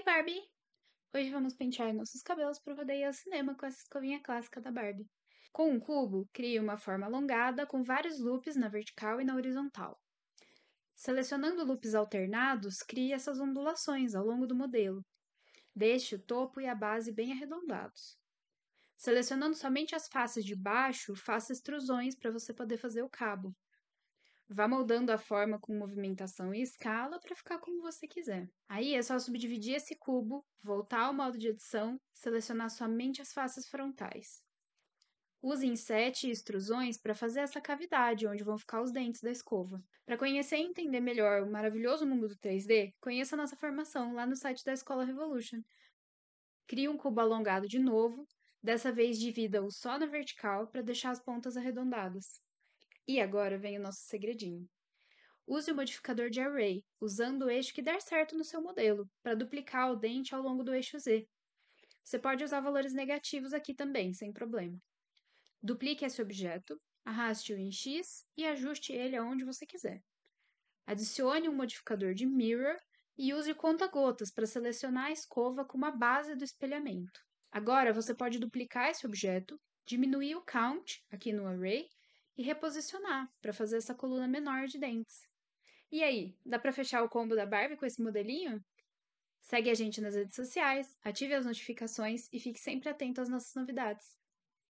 Oi, Barbie! Hoje vamos pentear nossos cabelos para o rodeio ao cinema com essa escovinha clássica da Barbie. Com um cubo, crie uma forma alongada com vários loops na vertical e na horizontal. Selecionando loops alternados, crie essas ondulações ao longo do modelo. Deixe o topo e a base bem arredondados. Selecionando somente as faces de baixo, faça extrusões para você poder fazer o cabo. Vá moldando a forma com movimentação e escala para ficar como você quiser. Aí é só subdividir esse cubo, voltar ao modo de edição, selecionar somente as faces frontais. Use inset e extrusões para fazer essa cavidade onde vão ficar os dentes da escova. Para conhecer e entender melhor o maravilhoso mundo do 3D, conheça nossa formação lá no site da Escola Revolution. Crie um cubo alongado de novo, dessa vez divida-o só na vertical para deixar as pontas arredondadas. E agora vem o nosso segredinho. Use o modificador de array, usando o eixo que der certo no seu modelo, para duplicar o dente ao longo do eixo z. Você pode usar valores negativos aqui também, sem problema. Duplique esse objeto, arraste-o em X e ajuste ele aonde você quiser. Adicione um modificador de mirror e use conta-gotas para selecionar a escova como a base do espelhamento. Agora você pode duplicar esse objeto, diminuir o count aqui no array e reposicionar para fazer essa coluna menor de dentes. E aí, dá para fechar o combo da Barbie com esse modelinho? Segue a gente nas redes sociais, ative as notificações e fique sempre atento às nossas novidades.